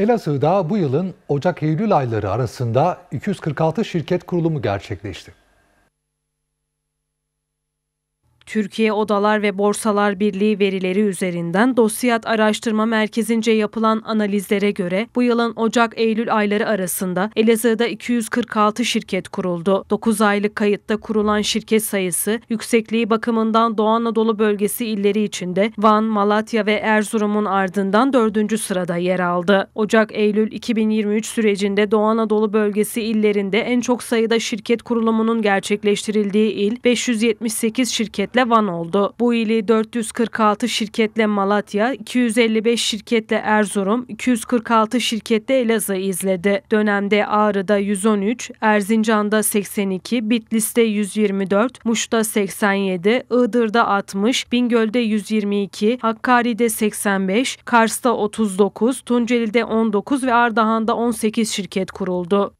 Elazığ'da bu yılın Ocak-Eylül ayları arasında 246 şirket kurulumu gerçekleşti. Türkiye Odalar ve Borsalar Birliği verileri üzerinden Dosyat Araştırma Merkezi'nce yapılan analizlere göre bu yılın Ocak-Eylül ayları arasında Elazığ'da 246 şirket kuruldu. 9 aylık kayıtta kurulan şirket sayısı yüksekliği bakımından Doğu Anadolu bölgesi illeri içinde Van, Malatya ve Erzurum'un ardından 4. sırada yer aldı. Ocak-Eylül 2023 sürecinde Doğu Anadolu bölgesi illerinde en çok sayıda şirket kurulumunun gerçekleştirildiği il 578 şirketle şirketle Van oldu. Bu ili 446 şirketle Malatya, 255 şirketle Erzurum, 246 şirketle Elazığ izledi. Dönemde Ağrı'da 113, Erzincan'da 82, Bitlis'te 124, Muş'ta 87, Iğdır'da 60, Bingöl'de 122, Hakkari'de 85, Kars'ta 39, Tunceli'de 19 ve Ardahan'da 18 şirket kuruldu.